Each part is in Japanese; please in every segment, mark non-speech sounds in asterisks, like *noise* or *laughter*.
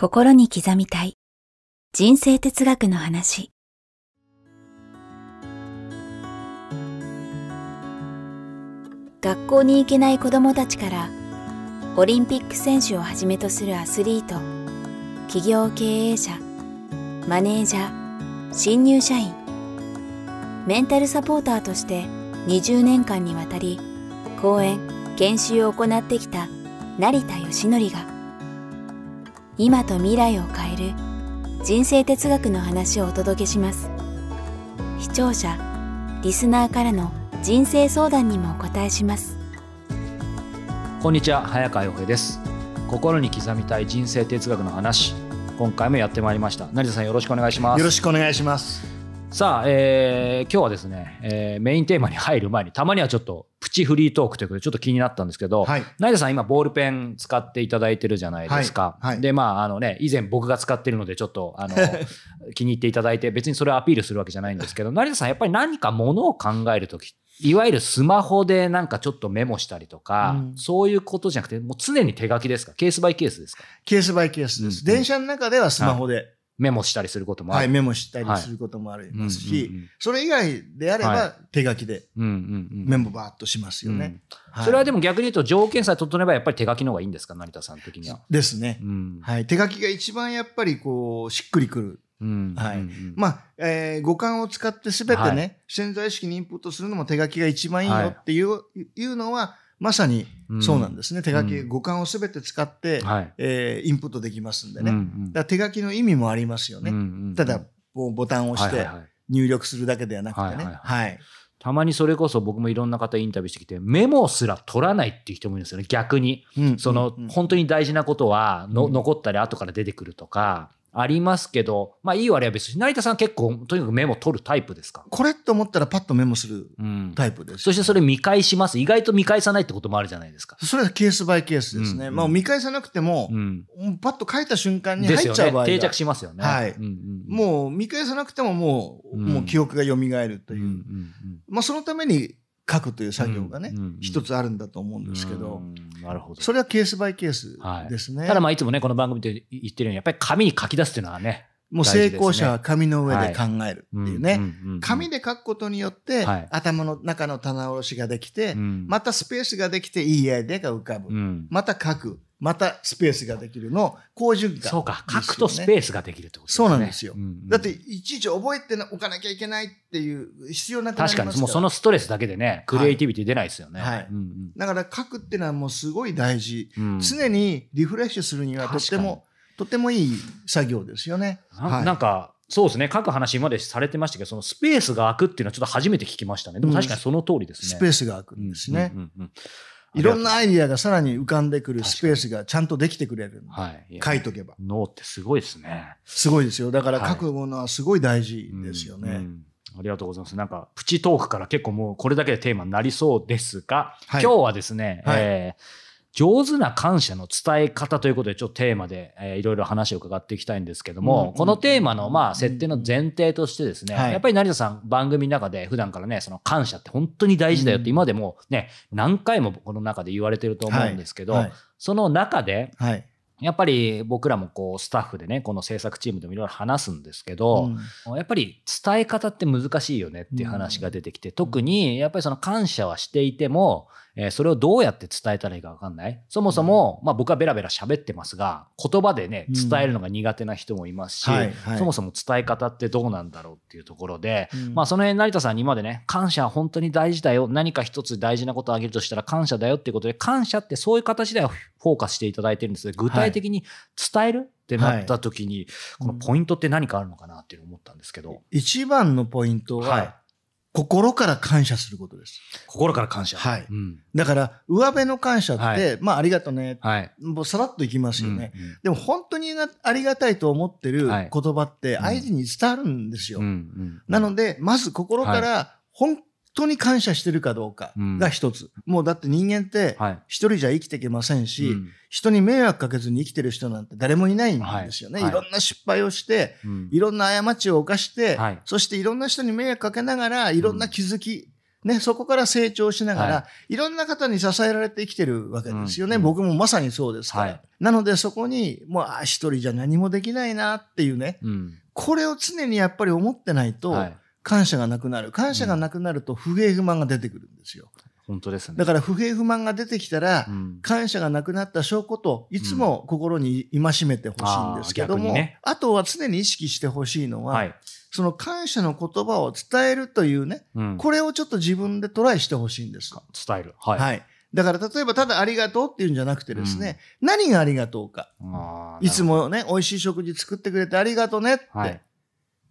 心に刻みたい人生哲学の話学校に行けない子どもたちからオリンピック選手をはじめとするアスリート企業経営者マネージャー新入社員メンタルサポーターとして20年間にわたり講演研修を行ってきた成田義則が今と未来を変える人生哲学の話をお届けします視聴者リスナーからの人生相談にもお答えしますこんにちは早川洋平です心に刻みたい人生哲学の話今回もやってまいりました成田さんよろしくお願いしますよろしくお願いしますさあ、えー、今日はですね、えー、メインテーマに入る前にたまにはちょっとプチフリートークということでちょっと気になったんですけど、はい、成田さん今ボールペン使っていただいてるじゃないですか、はいはい、でまああのね以前僕が使ってるのでちょっとあの *laughs* 気に入っていただいて別にそれをアピールするわけじゃないんですけど成田さんやっぱり何かものを考える時いわゆるスマホでなんかちょっとメモしたりとか、うん、そういうことじゃなくてもう常に手書きですかケースバイケースですかケースバイケースです、うん電車の中ではスマホで、メモしたりすることもある。はい、メモしたりすることもありますし、はいうんうんうん、それ以外であれば手書きでメモばーっとしますよね、うんはい、それはでも逆に言うと条件さえ整えばやっぱり手書きの方がいいんですか、成田さん的には。ですね、うん、はい。手書きが一番やっぱりこう、しっくりくる。うんはいうんまあ、えー、五感を使ってすべてね、はい、潜在意識にインプットするのも手書きが一番いいよっていう,、い、うのは、まさにそうなんですね、うん、手書き、五感をすべて使って、はい、えー、インプットできますんでね、うんうん、だ手書きの意味もありますよね、うんうん、ただボタンを押して入力するだけではなくてね。はい、たまにそれこそ僕もいろんな方インタビューしてきてメモすら取らないっていう人もいるんですよね逆に、うん、その、本当に大事なことはの、うん、残ったり後から出てくるとかありますけど、まあ、いい割は別に成田さん結構とにかくメモ取るタイプですかこれって思ったらパッとメモするタイプです、うん、そしてそれ見返します意外と見返さないってこともあるじゃないですかそれはケースバイケースですね、うんうん、まあ、見返さなくても、うん、パッと書いた瞬間に入っちゃう場合、ね、定着しますよね、はいうんうん、もう見返さなくてももう,、もう記憶が蘇るという、うんうんうん、まあ、そのために書くという作業がね、一つあるんだと思うんですけど、なるほどそれはケースバイケースですね。ただまあいつもねこの番組で言ってるようにやっぱり紙に書き出すっていうのはねもう成功者は紙の上で考えるっていうね。紙で書くことによって、頭の中の棚卸しができて、またスペースができていいアイデアが浮かぶ。また書く。またスペースができるの好循環、ね、そうか書くとスペースができるってことですねそうなんですよ、うんうん、だっていちいち覚えておかなきゃいけないっていう必要なくなりますから確かにもうそのストレスだけでねクリエイティビティ出ないですよね、はい、はいうんうん、だから書くっていうのはもうすごい大事、うん、常にリフレッシュするにはとってもとてもいい作業ですよねなはい、なんかそうですね書く話今までされてましたけどそのスペースが空くっていうのはちょっと初めて聞きましたねでも確かにその通りですね、うん、スペースが空くんですね、うんうんうんいろんなアイディアがさらに浮かんでくるスペースがちゃんとできてくれる。はい。書いとけば。脳ってすごいですね。すごいですよ。だから書くものはすごい大事ですよね。はいうんありがとうございます。なんか、プチトークから結構もうこれだけでテーマになりそうですが、はい、今日はですね、はい、えー上手な感謝の伝え方ということで、ちょっとテーマで、いろいろ話を伺っていきたいんですけども、うんこのテーマの、まあ、設定の前提としてですね、はい、やっぱり成田さん、番組の中で普段からね、その感謝って本当に大事だよって、今でもね、何回もこの中で言われてると思うんですけど、はいはい、その中で、やっぱり僕らもこうスタッフでねこの制作チームでもいろいろ話すんですけど、うん、やっぱり伝え方って難しいよねっていう話が出てきて、うん、特にやっぱりその感謝はしていてもえそれをどうやって伝えたらいいか分かんない。そもそも、ま僕はベラベラ喋ってますが、言葉でね、伝えるのが苦手な人もいますし、そもそも伝え方ってどうなんだろうっていうところで、まあ、その辺成田さんに今までね、感謝は本当に大事だよ。何か一つ大事なことをあげるとしたら感謝だよっていうことで、感謝ってそういう形ではフォーカスしていただいてるんですが、具体的に伝える、ってなった時に、このポイントって何かあるのかなって思ったんですけど。一番のポイントは、心から感謝することです。心から感謝。はい。うん、だから、上辺の感謝って、はい、まあ、ありがとね。はい。もうさらっといきますよね。うんうん、でも、本当にありがたいと思ってる言葉って、相手に伝わるんですよ。なので、まず心から、本当に感謝してるかどうかが一つ、うん、もうだって人間って一人じゃ生きていけませんし、はい人に迷惑かけずに生きてる人なんて誰もいないんですよね、はい、いろんな失敗をして、いろんな過ちを犯して、そしていろんな人に迷惑かけながらいろんな気づき、ね、そこから成長しながら、はい、いろんな方に支えられて生きてるわけですよね。うんうん、僕もまさにそうですから。はい、なのでそこに、もう、あ、一人じゃ何もできないなっていうね、うん、これを常にやっぱり思ってないと、はい感謝がなくなる。感謝がなくなると不平不満が出てくるんですよ。本当ですね。だから不平不満が出てきたら、感謝がなくなった証拠といつも心に戒めてほしいんですけども、あとは常に意識してほしいのは、その感謝の言葉を伝えるというね、これをちょっと自分でトライしてほしいんです。伝える。はい、はいだから例えばただありがとうっていうんじゃなくてですね、何がありがとうか。いつもね、美味しい食事作ってくれてありがとうねって。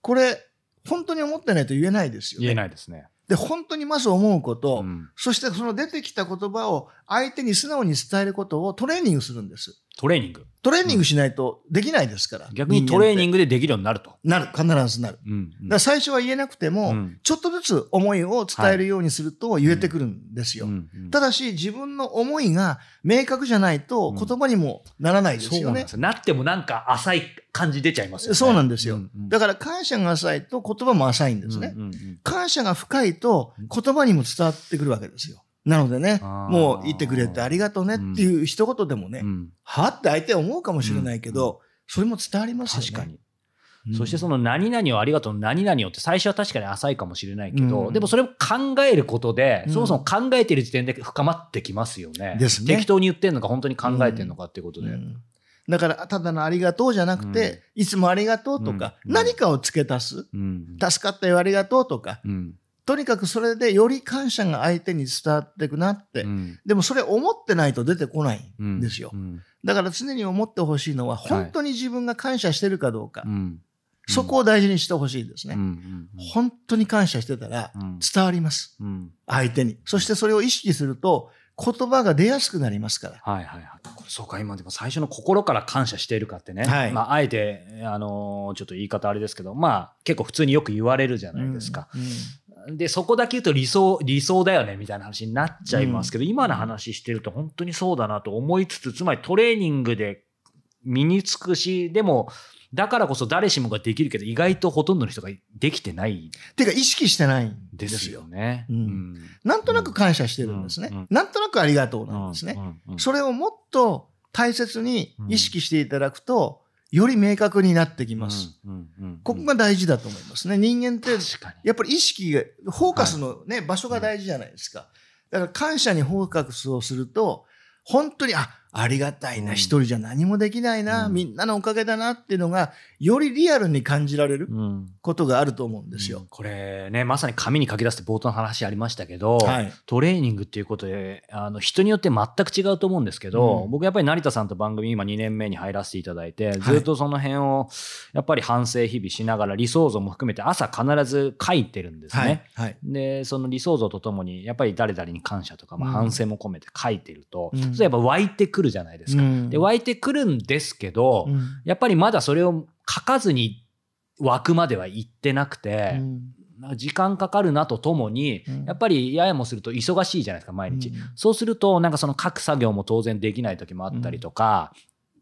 これ、本当に思ってないと言えないですよね。言えないですね。で、本当にまず思うこと、うん、そしてその出てきた言葉を相手に素直に伝えることをトレーニングするんです。トレーニング。トレーニングしないとできないですから。逆にトレーニングでできるようになると。なる、必ずなる。うん、だ最初は言えなくても、うん、ちょっとずつ思いを伝えるようにすると言えてくるんですよ。ただし、自分の思いが明確じゃないと言葉にもならないですよね。うん、ななってもなんか浅い感じ出ちゃいますよね。そうなんですよ。うんうん、だから感謝が浅いと言葉も浅いんですね。感謝が深いと言葉にも伝わってくるわけですよ。なのでね、もう言ってくれてありがとうねっていう一言でもね、うん、はって相手は思うかもしれないけど、それも伝わりますよね。確かに。そしてその何々をありがとうの何々をって最初は確かに浅いかもしれないけど、うん、でもそれを考えることで、うん、そもそも考えてる時点で深まってきますよね。ね適当に言ってんのか本当に考えてんのかっていうことで。うん、だからただのありがとうじゃなくて、いつもありがとうとか、何かを付け足す、助かったよありがとうとか、とにかくそれでより感謝が相手に伝わっていくなって、うん、でもそれ思ってないと出てこないんですよ、うん、だから常に思ってほしいのは本当に自分が感謝してるかどうか、はい、そこを大事にしてほしいですね、うん、本当に感謝してたら伝わります、相手にそしてそれを意識すると言葉が出やすくなりますから。はいはいはい。そうか、今でも最初の心から感謝しているかってね。はい、まあ、あえて、あのー、ちょっと言い方あれですけど、まあ、結構普通によく言われるじゃないですか。うんうん、で、そこだけ言うと理想、理想だよねみたいな話になっちゃいますけど、うん、今の話してると本当にそうだなと思いつつ、つまりトレーニングで身につくし、でも、だからこそ誰しもができるけど、意外とほとんどの人ができてない。っていうか、意識してないんですよね、うん。なんとなく感謝してるんですね、うん、なんとなくありがとうなんですね。それをもっと大切に意識していただくと、より明確になってきます。ここが大事だと思いますね。人間って、やっぱり意識が、フォーカスのね、はい、場所が大事じゃないですか。だから感謝にフォーカスをすると、本当に、あ、ありがたいな、一人じゃ何もできないな、みんなのおかげだなっていうのが、よりリアルに感じられることがあると思うんですよ。これね、まさに紙に書き出すって冒頭の話ありましたけど、はい、トレーニングっていうことで、あの、人によって全く違うと思うんですけど、僕やっぱり成田さんと番組今2年目に入らせていただいて、ずっとその辺を、やっぱり反省日々しながら理想像も含めて朝必ず書いてるんですね。はいはい、で、その理想像とともに、やっぱり誰々に感謝とか、まあ、反省も込めて書いてると、うん、それやっぱ湧いてくるるじゃないですか。うん、で湧いてくるんですけど、うん、やっぱりまだそれを書かずに湧くまでは行ってなくて、時間かかるなとともに、やっぱりややもすると忙しいじゃないですか毎日、そうするとなんかその書く作業も当然できない時もあったりとか、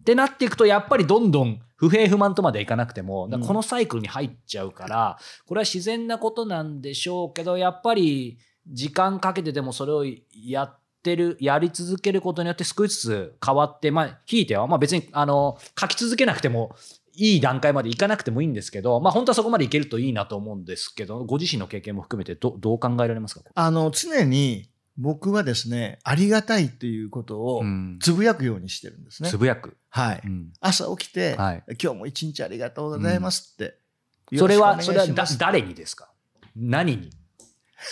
ってなっていくとやっぱりどんどん不平不満とまでいかなくてもこのサイクルに入っちゃうからこれは自然なことなんでしょうけどやっぱり時間かけてでもそれをやってってる、やり続けることによって少しずつ変わって、まあ、ひいては、まあ別に、あの、書き続けなくても、いい段階までいかなくてもいいんですけど、まあ本当はそこまでいけるといいなと思うんですけど、ご自身の経験も含めてどどう考えられますかあの、常に僕はですね、ありがたいということをつぶやくようにしてるんですね。うん、つぶやく。はい。うん、朝起きて、はい、今日も一日ありがとうございますって。それは、それは誰にですか何に *laughs*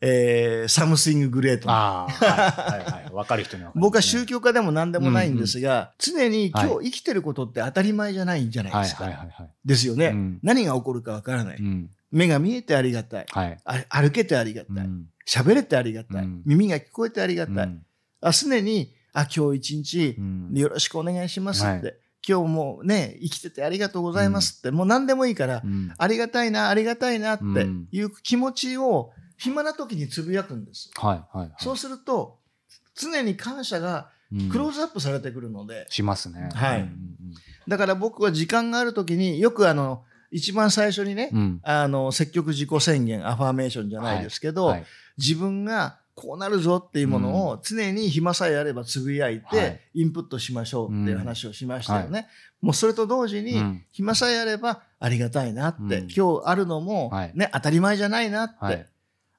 えー、サムスインググレート。あはい、はい、はい。わかる人には、ね、僕は宗教家でも何でもないんですが、うんうん、常に今日生きてることって当たり前じゃないんじゃないですか。はい、はい、はい。ですよね。うん、何が起こるかわからない、うん。目が見えてありがたい。はい、歩けてありがたい。喋、うん、れてありがたい、耳が聞こえてありがたい。あ常に、あ、今日一日、よろしくお願いしますって。はい今日もね、生きててありがとうございますって、うん、もう何でもいいから、うん、ありがたいな、ありがたいなっていう気持ちを、暇な時につぶやくんです。はいはいはい、そうすると常に感謝がクローズアップされてくるので、うん、しますね、はい、うんうん、だから僕は時間がある時によくあの一番最初にね、うん、あの積極自己宣言アファーメーションじゃないですけど、はいはい、自分がこうなるぞっていうものを常に暇さえあればつぶやいてインプットしましょうっていう話をしましたよね。はい、もうそれと同時に暇さえあればありがたいなって、今日あるのもね、当たり前じゃないなって、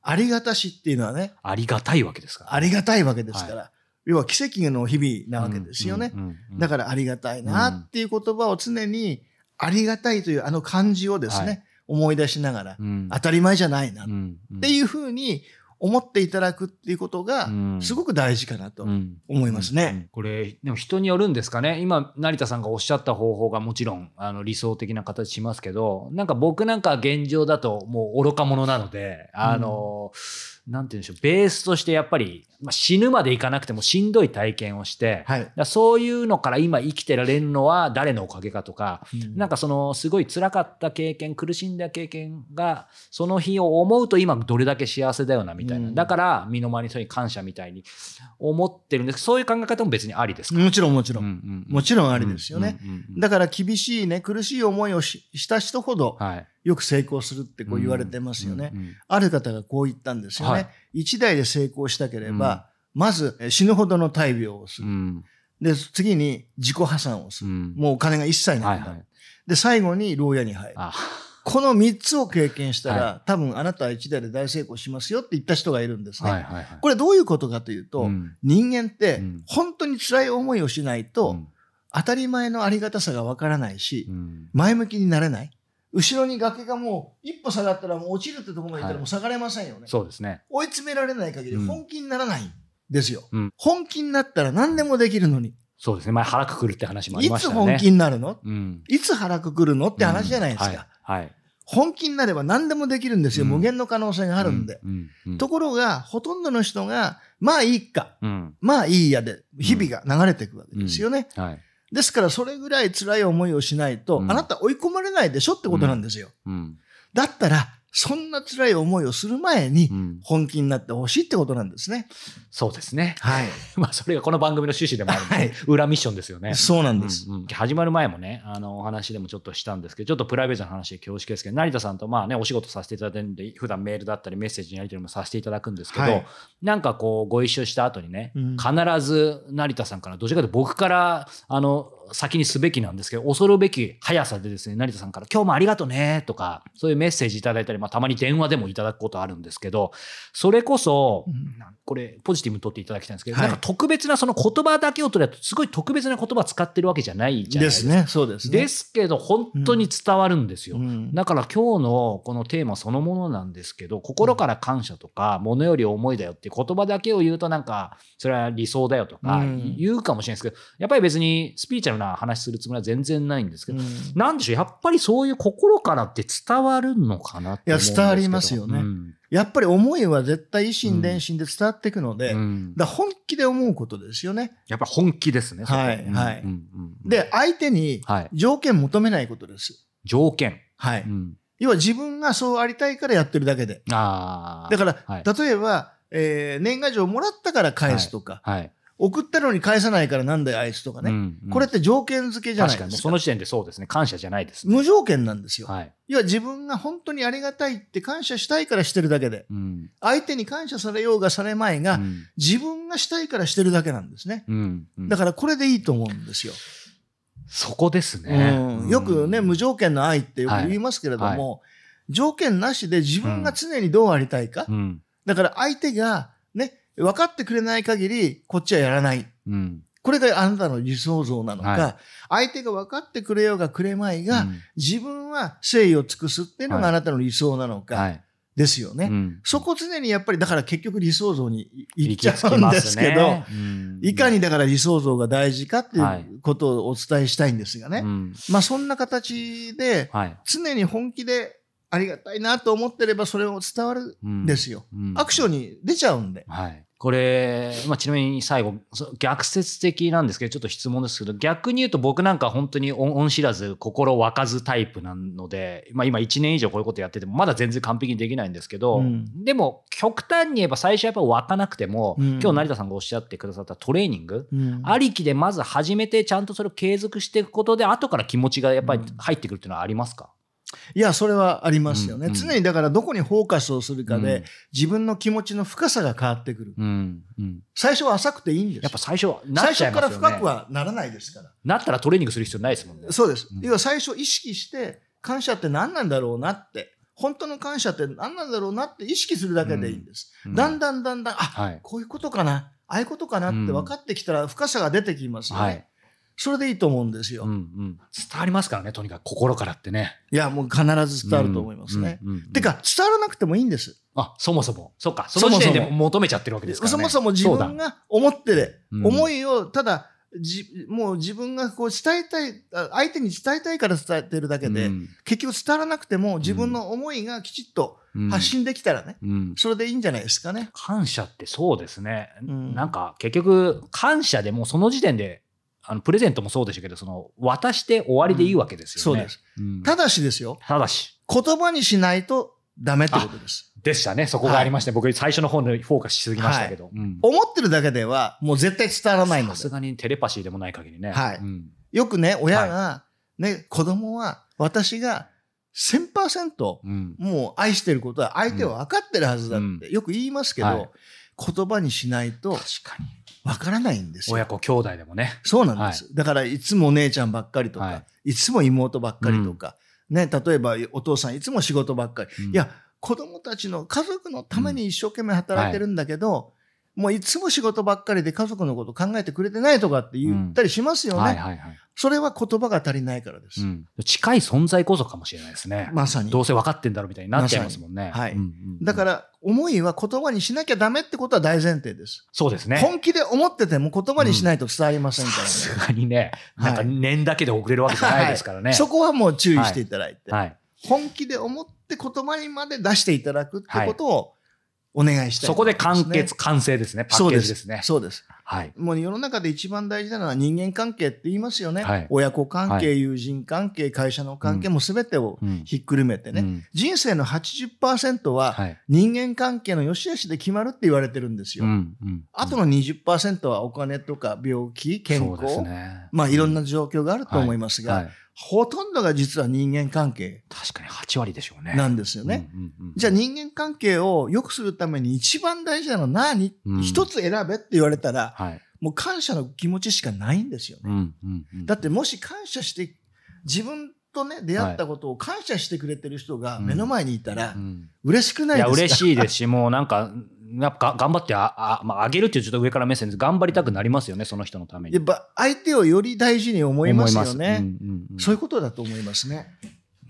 ありがたしっていうのはね。ありがたいわけですから、ね、ありがたいわけですから。はい、要は奇跡の日々なわけですよね。だからありがたいなっていう言葉を常に、ありがたいというあの感じをですね、はい、思い出しながら、うん、当たり前じゃないなっていうふうに思っていただくっていうことが、すごく大事かなと思いますね、うんうんうん。これ、でも人によるんですかね。今、成田さんがおっしゃった方法がもちろん、あの、理想的な形しますけど、なんか僕なんか現状だともう愚か者なので、あの、うんなんて言うんでしょう、ベースとしてやっぱり、まあ、死ぬまでいかなくてもしんどい体験をして、はい、そういうのから今生きてられるのは誰のおかげかとか、うん、なんかそのすごい辛かった経験、苦しんだ経験が、その日を思うと今どれだけ幸せだよなみたいな。うん、だから身の回りの人に感謝みたいに思ってるんですそういう考え方も別にありですかもちろんもちろんうんうんうん、もちろんありですよね、だから厳しいね、苦しい思いをした人ほど、はいよく成功するってこう言われてますよね。うんうんうん、ある方がこう言ったんですよね。はい、一代で成功したければ、うん、まず死ぬほどの大病をする。うん、で、次に自己破産をする。うん、もうお金が一切ないはいはい。で、最後に牢屋に入る。この3つを経験したら、はい、多分あなたは1台で大成功しますよって言った人がいるんですね。はいはいはい、これどういうことかというと、うん、人間って本当に辛い思いをしないと、うん、当たり前のありがたさがわからないし、うん、前向きになれない。後ろに崖がもう一歩下がったらもう落ちるってところまでいったらもう下がれませんよね、はい、そうですね追い詰められない限り本気にならないんですよ、うん、本気になったら何でもできるのにそうですね前腹くくるって話もありましたねいつ本気になるの、うん、いつ腹くくるのって話じゃないですか、うんはい、はい、本気になれば何でもできるんですよ、無限の可能性があるんで、ところがほとんどの人がまあいいか、まあいいやで日々が流れていくわけですよね、はいですからそれぐらい辛い思いをしないと、うん、あなた追い込まれないでしょってことなんですよ。うん、だったら、そんな辛い思いをする前に、本気になってほしいってことなんですね。うん、そうですね。はい。*laughs* まあ、それがこの番組の趣旨でもあるんで、はい、裏ミッションですよね。そうなんです、うんうん。始まる前もね、あの、お話でもちょっとしたんですけど、ちょっとプライベートの話で恐縮ですけど、成田さんとまあね、お仕事させていただいてるんで、普段メールだったりメッセージにやり取りもさせていただくんですけど、はい、なんかこう、ご一緒した後にね、必ず成田さんから、どちらかと僕から、あの、先にすべきなんですけど、恐るべき速さでですね、成田さんから、今日もありがとねとか、そういうメッセージいただいたり、まあ、たまに電話でもいただくことあるんですけど、それこそ、これポジティブに取っていただきたいんですけど、はい、なんか特別なその言葉だけを取るとすごい特別な言葉使ってるわけじゃないじゃないですか。ですね、そうです、ね、ですけど本当に伝わるんですよ、うん、だから今日のこのテーマそのものなんですけど、心から感謝とか、ものより思いだよって言葉だけを言うとなんか、それは理想だよとか言うかもしれないですけど、やっぱり別にスピーチャルな話するつもりは全然ないんですけど、うん、なんでしょう、やっぱりそういう心からって伝わるのかなっていや、伝わりますよね。うんやっぱり思いは絶対維新伝心で伝わっていくので、うん、だ本気で思うことですよね。やっぱ本気ですね。はい、はい、うんうんうん。で、相手に条件求めないことです。条件はい、うん。要は自分がそうありたいからやってるだけで。あだから、はい、例えば、えー、年賀状もらったから返すとか、はい、はい送ったのに返さないからなんだよ、あいつとかね、うんうん。これって条件付けじゃないですか。確かに、その時点でそうですね。感謝じゃないです、ね、無条件なんですよ。はい。要は自分が本当にありがたいって感謝したいからしてるだけで。うん、相手に感謝されようがされまいが、うん、自分がしたいからしてるだけなんですね。うん、うん、だからこれでいいと思うんですよ。そこですね。よくね、無条件の愛ってよく言いますけれども、はいはい、条件なしで自分が常にどうありたいか。だから相手が、ね、分かってくれない限り、こっちはやらない。うん、これがあなたの理想像なのか、はい、相手が分かってくれようがくれまいが、うん、自分は誠意を尽くすっていうのがあなたの理想なのか。はいですよね、うん、そこ常にやっぱりだから結局理想像にいっちゃうんですけど、ねうん、いかにだから理想像が大事かっていうことをお伝えしたいんですがね、はい、まあそんな形で常に本気でありがたいなと思ってればそれを伝わるんですよ、うん、アクションに出ちゃうんで、はい、これ、まあ、ちなみに最後、逆説的なんですけど、ちょっと質問ですけど、逆に言うと僕なんか本当に恩知らず、心沸かずタイプなので、まあ、今1年以上こういうことやってても、まだ全然完璧にできないんですけど、うん、でも、極端に言えば最初やっぱ沸かなくても、うん、今日成田さんがおっしゃってくださったトレーニング、うん、ありきでまず始めて、ちゃんとそれを継続していくことで、後から気持ちがやっぱり入ってくるっていうのはありますか、いや、それはありますよね。うんうん、常にだからどこにフォーカスをするかで、うん、自分の気持ちの深さが変わってくる。うんうん、最初は浅くていいんですやっぱ最初は、ね、最初から深くはならないですから。なったらトレーニングする必要ないですもんね。そうです。要は最初意識して、感謝って何なんだろうなって。本当の感謝って何なんだろうなって意識するだけでいいんです。だんだんだんだん、あ、はい、こういうことかな。ああいうことかなって分かってきたら深さが出てきますよね。はいそれでいいと思うんですよ。うんうん、伝わりますからね、とにかく心からってね。いや、もう必ず伝わると思いますね。うてか、伝わらなくてもいいんです。あ、そもそも。そっか、その時点で求めちゃってるわけですから、ね、そもそも自分が思ってで、思いを、ただ、じもう自分がこう伝えたい相手に伝えたいから伝えてるだけで、うん、結局伝わらなくても自分の思いがきちっと発信できたらね、うんうん、それでいいんじゃないですかね。感謝ってそうですね、なんか結局感謝でもその時点であのプレゼントもそうでしたけど、その渡して終わりでいいわけですよね。うん、そうです、うん、ただしですよ。ただし。言葉にしないとダメってことです。でしたね。そこがありまして、はい、僕最初の方にフォーカスしすぎましたけど、はいうん、思ってるだけではもう絶対伝わらないので。さすがにテレパシーでもない限りね。はい。よくね、親が、ね、子供は私が1000%もう愛してることは相手は分かってるはずだってよく言いますけど、言葉にしないとわからないんですよ。親子兄弟でもね。そうなんです。はい、だからいつもお姉ちゃんばっかりとか、はい、いつも妹ばっかりとか、うん、ね、例えばお父さんいつも仕事ばっかり。うん、いや、子供たちの家族のために一生懸命働いてるんだけど、もういつも仕事ばっかりで家族のこと考えてくれてないとかって言ったりしますよね。うんはいはいはい、それは言葉が足りないからです、うん、近い存在こそかもしれないですね。まさに。どうせ分かってんだろうみたいになっちゃいますもんね。はい、うんうんうん。だから思いは言葉にしなきゃダメってことは大前提です。そうですね。本気で思ってても言葉にしないと伝わりませんからね。さすがにね、なんか念だけで遅れるわけじゃないですからね。はい、そこはもう注意していただいて。はい、本気で思って言葉にまで出していただくってことを、お願いしたい、ね、そこで完結、完成ですね。パッケージですね。そうです。ですはい。もう世の中で一番大事なのは人間関係って言いますよね。はい、親子関係、はい、友人関係、会社の関係も全てをひっくるめてね。うんうん、人生の80%は人間関係の良し悪しで決まるって言われてるんですよ。うん、うん、あとの20%はお金とか病気、健康、ね、まあいろんな状況があると思いますが、はいほとんどが実は人間関係。確かに8割でしょうね。なんですよね。じゃあ人間関係を良くするために一番大事なのは何、うん、一つ選べって言われたら、はい、もう感謝の気持ちしかないんですよね。だってもし感謝して、自分とね、出会ったことを感謝してくれてる人が目の前にいたら、嬉しくないですか、ういや、嬉しいですし、もうなんか、やっぱ頑張ってああ、まあ、上げるっていうちょっと上から目線です頑張りたくなりますよね、その人のために。やっぱ相手をより大事に思いますよね。そういうことだと思いますね。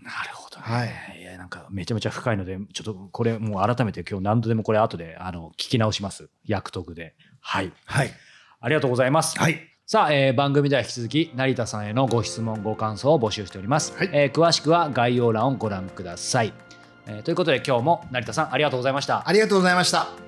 なるほど、ね、はい。いや、なんかめちゃめちゃ深いので、ちょっとこれもう改めて今日何度でもこれ後であの聞き直します。役得で。はい。はい。ありがとうございます。はい。さあ、えー、番組では引き続き成田さんへのご質問ご感想を募集しております、はい、えー、詳しくは概要欄をご覧ください、えー、ということで今日も成田さんありがとうございましたありがとうございました